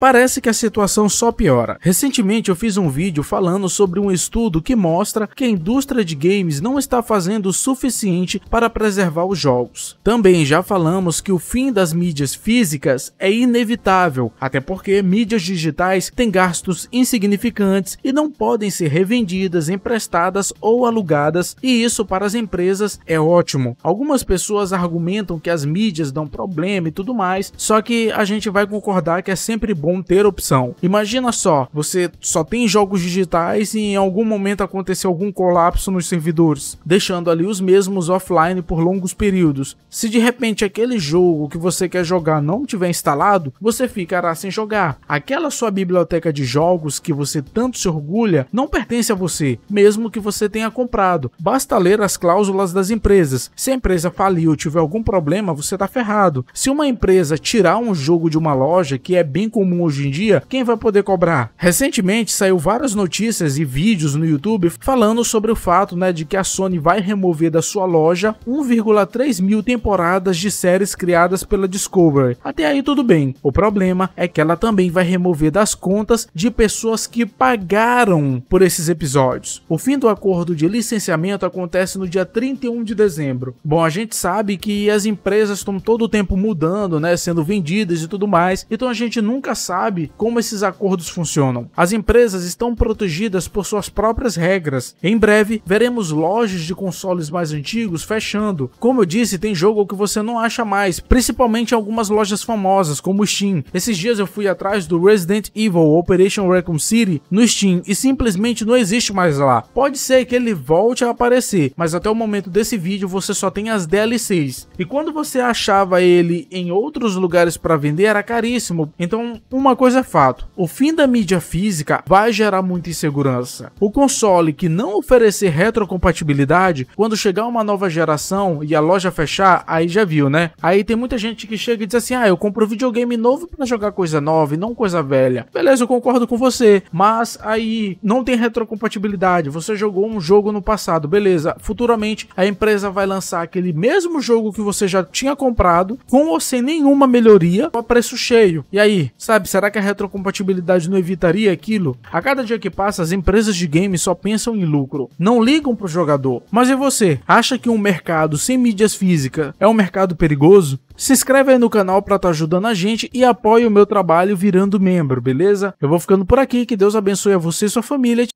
Parece que a situação só piora. Recentemente eu fiz um vídeo falando sobre um estudo que mostra que a indústria de games não está fazendo o suficiente para preservar os jogos. Também já falamos que o fim das mídias físicas é inevitável, até porque mídias digitais têm gastos insignificantes e não podem ser revendidas, emprestadas ou alugadas, e isso para as empresas é ótimo. Algumas pessoas argumentam que as mídias dão problema e tudo mais, só que a gente vai concordar que é sempre bom ter opção. Imagina só, você só tem jogos digitais e em algum momento aconteceu algum colapso nos servidores, deixando ali os mesmos offline por longos períodos. Se de repente aquele jogo que você quer jogar não tiver instalado, você ficará sem jogar. Aquela sua biblioteca de jogos que você tanto se orgulha não pertence a você, mesmo que você tenha comprado. Basta ler as cláusulas das empresas. Se a empresa falir ou tiver algum problema, você está ferrado. Se uma empresa tirar um jogo de uma loja, que é bem comum hoje em dia, quem vai poder cobrar? Recentemente saiu várias notícias e vídeos no YouTube falando sobre o fato né, de que a Sony vai remover da sua loja 1,3 mil temporadas de séries criadas pela Discovery. Até aí tudo bem. O problema é que ela também vai remover das contas de pessoas que pagaram por esses episódios. O fim do acordo de licenciamento acontece no dia 31 de dezembro. Bom, a gente sabe que as empresas estão todo o tempo mudando, né, sendo vendidas e tudo mais, então a gente nunca sabe como esses acordos funcionam. As empresas estão protegidas por suas próprias regras. Em breve, veremos lojas de consoles mais antigos fechando. Como eu disse, tem jogo que você não acha mais, principalmente algumas lojas famosas, como Steam. Esses dias eu fui atrás do Resident Evil Operation Raccoon City no Steam e simplesmente não existe mais lá. Pode ser que ele volte a aparecer, mas até o momento desse vídeo você só tem as DLCs. E quando você achava ele em outros lugares para vender, era caríssimo. Então, uma coisa é fato, o fim da mídia física vai gerar muita insegurança. O console que não oferecer retrocompatibilidade, quando chegar uma nova geração e a loja fechar, aí já viu, né? Aí tem muita gente que chega e diz assim: "Ah, eu compro videogame novo para jogar coisa nova e não coisa velha". Beleza, eu concordo com você, mas aí não tem retrocompatibilidade. Você jogou um jogo no passado, beleza? Futuramente a empresa vai lançar aquele mesmo jogo que você já tinha comprado com ou sem nenhuma melhoria a preço cheio. E aí, sabe Será que a retrocompatibilidade não evitaria aquilo? A cada dia que passa, as empresas de games só pensam em lucro, não ligam pro jogador. Mas e você? Acha que um mercado sem mídias físicas é um mercado perigoso? Se inscreve aí no canal para estar tá ajudando a gente e apoie o meu trabalho virando membro, beleza? Eu vou ficando por aqui, que Deus abençoe a você e sua família.